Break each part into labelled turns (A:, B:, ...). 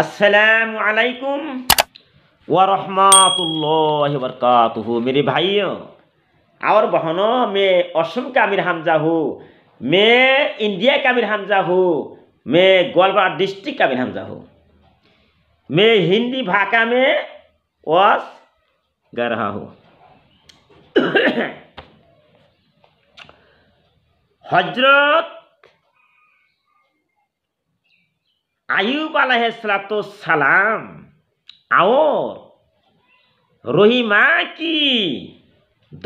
A: আসসালামু আলাইকুম ওয়া रहमतुल्लाहि व बरकातुहू मेरे भाइयों और बहनों मैं असम का आमिर हमजा हूँ मैं इंडिया का आमिर हमजा हूँ मैं गोलवाड़ा डिस्ट्रिक्ट का आमिर हमजा हूँ मैं हिंदी भाषा में वास कर रहा हूँ हजरत আয়ুব আলাহ সালাত সালাম আও রহিমা কি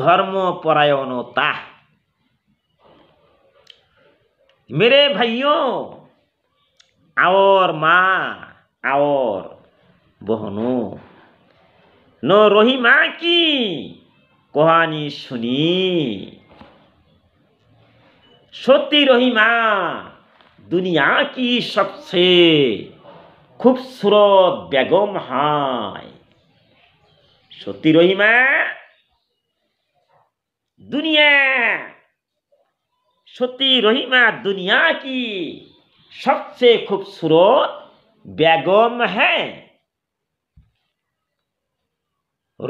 A: ধর্মপরায়ণতা মেরে ভাইও আওর মা আওর বহন ন রহিমা কি কহানি শুনি সত্যি রহিমা দুনিয়া কি সবচেয়ে খুবসুরত বেগম हाय সত্যি রহিমা দুনিয়া সত্যি রহিমা দুনিয়া কি সবচেয়ে খুবসুরত বেগম হ্যাঁ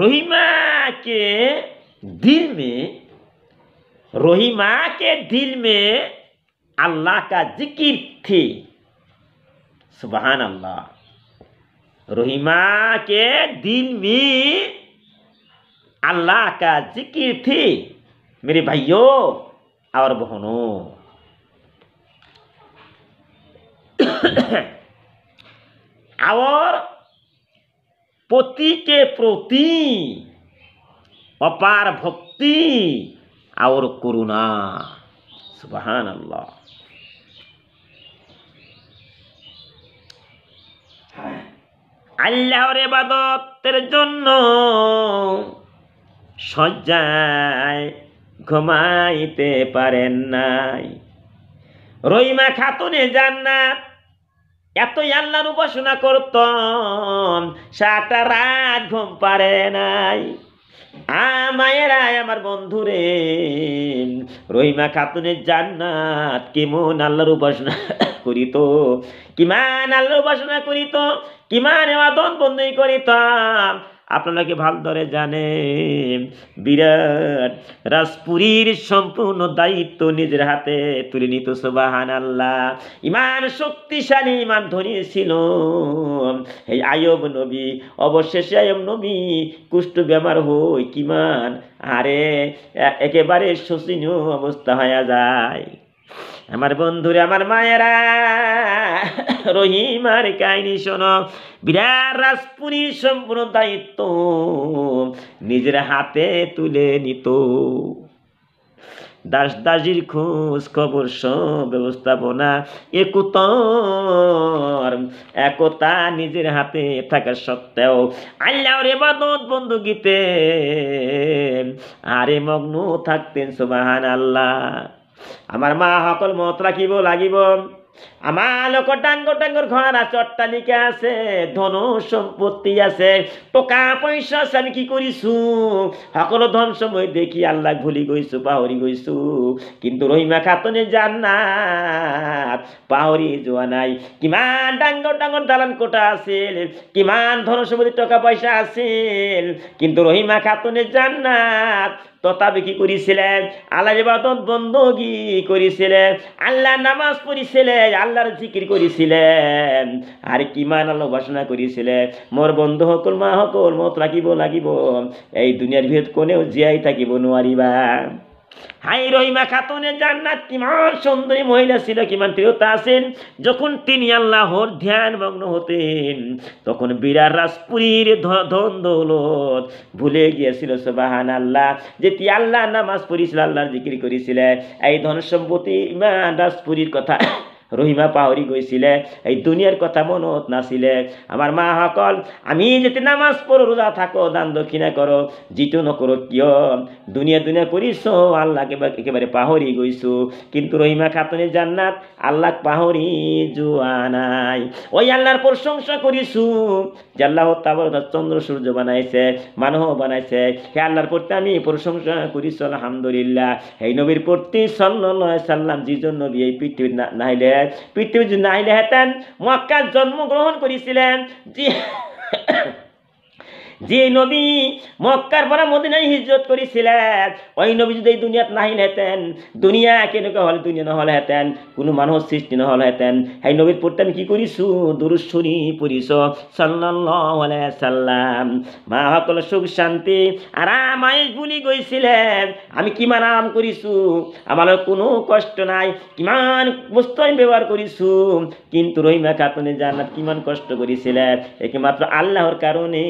A: রহিমা কে দিল মে রহিমা কে দিল মে अल्लाह का जिक्र थी सुबहान अल्लाह रोहिमा के दिन में अल्लाह का जिक्र थी मेरे भाइयों और बहनों और पति के प्रति अपार भक्ति और करुणा সুবাহান আল্লাহ আল্লাহর এবাদতের জন্য সজ্জায় ঘুমাইতে পারেন নাই রইমা খাতুনে যান না এত আল্লাহর উপাসনা করতন সাটা রাত ঘুম পারে নাই মায়েরা আমার বন্ধু রে রহিমা খাতুনের জান্নাত কেমন আল্লাহর উপাসনা করিত কিমান আল্লাহর উপাসনা করিত কিমান এবার বন্ধই করিতাম আপনারা কি ভাল ধরে জানেন বিরাট রাজপুরীর সম্পূর্ণ দায়িত্ব নিজের হাতে তুলে নিত সুবাহান আল্লাহ ইমান শক্তিশালী ইমান ধরিয়েছিল এই আয়ব নবী অবশেষে আয়ব নবী কুষ্ঠ বেমার হই কিমান আরে একেবারে শোষণীয় অবস্থা হয়ে যায় আমার বন্ধুরে আমার মায়েরা রহিমার কাহিনী শোনো বিরাট রাজপুরী সম্পূর্ণ দায়িত্ব নিজের হাতে তুলে নিত দাস দাসির খোঁজ খবর সব ব্যবস্থাপনা একতর একতা নিজের হাতে থাকা সত্ত্বেও বাদত বন্ধু গীতে আরে মগ্ন থাকতেন সোবাহান আল্লাহ আমার মা সকল মত রাখিব লাগিব আমার লোক ডাঙ্গর ডাঙ্গর ঘর আছে অট্টালিকা আছে ধন সম্পত্তি আছে টকা পয়সা আছে আমি কি করিছো সকলো ধন সময় দেখি আল্লাহ ভুলি গৈছো পাহৰি গৈছো কিন্তু ৰহিমা খাতনে যান নাথ পাহৰি যোৱা নাই কিমান ডাঙৰ ডাঙৰ দালান কোটা আছিল কিমান ধন সম্পত্তি টকা পইচা আছিল কিন্তু ৰহিমা খাতনে যান নাথ তথাপি কি করেছিলেন আল্লাহ ইবাদত বন্দগি করেছিলেন আল্লাহ নামাজ পড়েছিলেন আল্লাহর জিকির করেছিলেন আর কিমান আল্লাহ উপাসনা করেছিলেন মোর বন্ধু সকল মা সকল মত লাগিব লাগিব এই দুনিয়ার ভিতর কোনেও জিয়াই থাকিব নোৱাৰিবা হাই রহিমা খাতুনে জান্নাত কিমান সুন্দরী মহিলা ছিল কিমান প্রিয়তা আছেন যখন তিনি আল্লাহর ধ্যানমগ্ন হতেন তখন বিরাট রাজপুরীর ধন দৌলত ভুলে গিয়েছিল সোবাহান আল্লাহ যে তি আল্লাহ নামাজ পড়িছিল আল্লাহর জিকির করেছিলেন এই ধন সম্পত্তি ইমান রাজপুরীর কথা রহিমা পাহরি গৈছিলে এই দুনিয়ার কথা মনত নাছিলে আমাৰ মাসকল আমি যেতিয়া নামাজ পঢ়ো রোজা থাকো দান দক্ষিণা কৰোঁ যিটো নকরো কিয় দুনিয়া দুনিয়া কৰিছোঁ আল্লাহ একেবাৰে পাহৰি গৈছো কিন্তু রহিমা খাতনি জান্নাত আল্লাহ পাহৰি যোৱা নাই ওই আল্লাহর প্ৰশংসা করিছো যে আল্লাহ চন্দ্র চন্দ্ৰ সূৰ্য বনাইছে মানুহ বনাইছে সেই আল্লাহৰ প্ৰতি আমি প্রশংসা করিছো আলহামদুলিল্লাহ সেই নবীৰ প্রতি সাল্লাম যিজন নবী এই পৃথিৱীত নাহিলে ছিলেন পৃথিবী যদি নাহিলে হেতেন মক্কা জন্মগ্রহণ করেছিলেন যে যে নবী মক্কার পরা মদিনায় হিজরত করেছিলেন ওই নবী যদি এই দুনিয়াত নাহি হেতেন দুনিয়া কেনেকুৱা হল দুনিয়া নহ'লে হেতেন কোনো মানুহৰ সৃষ্টি নহ'লে হেতেন সেই নবীৰ প্ৰতি আমি কি কৰিছোঁ দুৰুশ্বৰী পঢ়িছ চল্লাহ চাল্লাম মাসকল সুখ শান্তি আৰাম আয়ুষ বুলি গৈছিলে আমি কিমান আৰাম কৰিছোঁ আমাৰ কোনো কষ্ট নাই কিমান বস্তু আমি ব্যৱহাৰ কৰিছোঁ কিন্তু ৰহিমা খাতুনে জান্নাত কিমান কষ্ট কৰিছিলে একমাত্ৰ আল্লাহৰ কাৰণে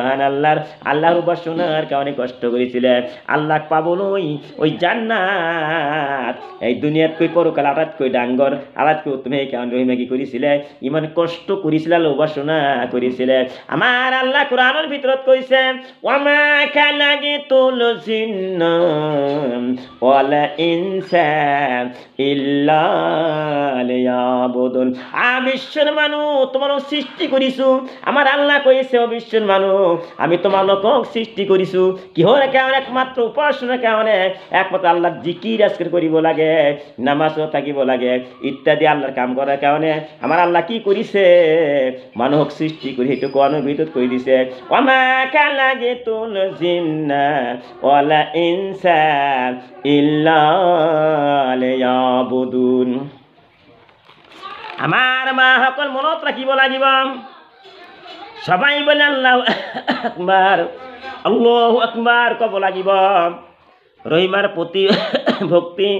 A: সুবাহান আল্লাহর আল্লাহর উপাসনার কারণে কষ্ট করেছিলেন আল্লাহ পাবল ওই ওই জান্নাত এই দুনিয়ার কই পরকাল আটাত কই ডাঙ্গর আটাত কই তুমি কারণে রহিমা কি করেছিলে ইমান কষ্ট করেছিল উপাসনা করেছিলে আমার আল্লাহ কোরআনের ভিতরত কইছে ওয়ামা খালাগে তুল জিন্ন ওয়ালা ইনসা ইল্লা লিয়াবুদুন আ বিশ্বের মানুষ তোমার সৃষ্টি করিছো আমার আল্লাহ কইছে ও বিশ্বের মানুষ আমি তোমার তোমালোক সৃষ্টি কৰিছোঁ কিহৰ কেমন একমাত্র উপাসনা কাৰণে একমাত্র আল্লাহৰ জিকির আজকের করিব লাগে নামাজও থাকিব লাগে ইত্যাদি আল্লাহর কাম করার কাৰণে আমার আল্লাহ কি করিছে মানুষ সৃষ্টি করি সেইটো কোৱানৰ ভিতৰত কৰি দিছে অমা কালাগে তোল জিন্না অলা ইনসা ইল্লাবুদুন আমাৰ মাসকল মনত রাখিব লাগিব সবাই বলে আল্লাহ আকবার আল্লাহ আকবার কব লাগিব রহিমার প্রতি ভক্তি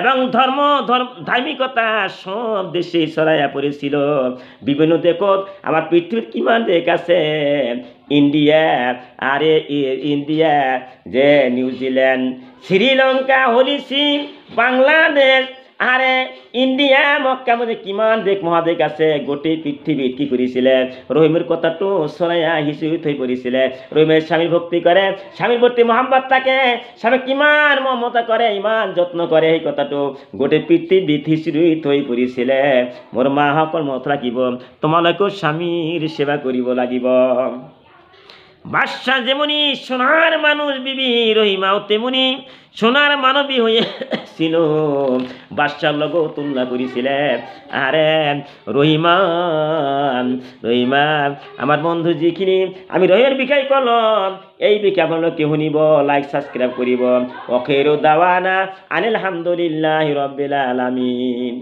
A: এবং ধর্ম ধার্মিকতা সব দেশে ছড়াইয়া পড়েছিল বিভিন্ন দেখত আমার পৃথিবীর কিমান দেশ আছে ইন্ডিয়া আরে ইন্ডিয়া যে নিউজিল্যান্ড শ্রীলঙ্কা হলিসি বাংলাদেশ আরে ইন্ডিয়া মক্কা মধ্যে কিমান দেশ মহাদেশ আছে গোটেই পৃথিবীত কি কৰিছিলে রহিমের কথাটো সরাইয়া হিসু হৈ পৰিছিলে রহিমের স্বামীর ভক্তি কৰে স্বামীর প্রতি মোহাম্মদ থাকে স্বামী কিমান মমতা কৰে ইমান যত্ন কৰে সেই কথাটো গোটেই হিসু থই হৈ পৰিছিলে মোৰ সকল মত ৰাখিব তোমালোকেও স্বামীৰ সেৱা কৰিব লাগিব বাদশাহ যেমনি সোনার মানুষ বিবি রহিমাও তেমনি সোনার মানবী হয়েছিল বাদশাহ লগ তুলনা করেছিলেন আরে রহিমান রহিমান আমার বন্ধু যিখিনি আমি রহিমের বিকাই কলম এই বিষয়ে আপোনালোকে শুনিব লাইক সাবস্ক্রাইব কৰিব অখেরো দাওয়ানা আনিল হামদুলিল্লাহ রবিল আলমিন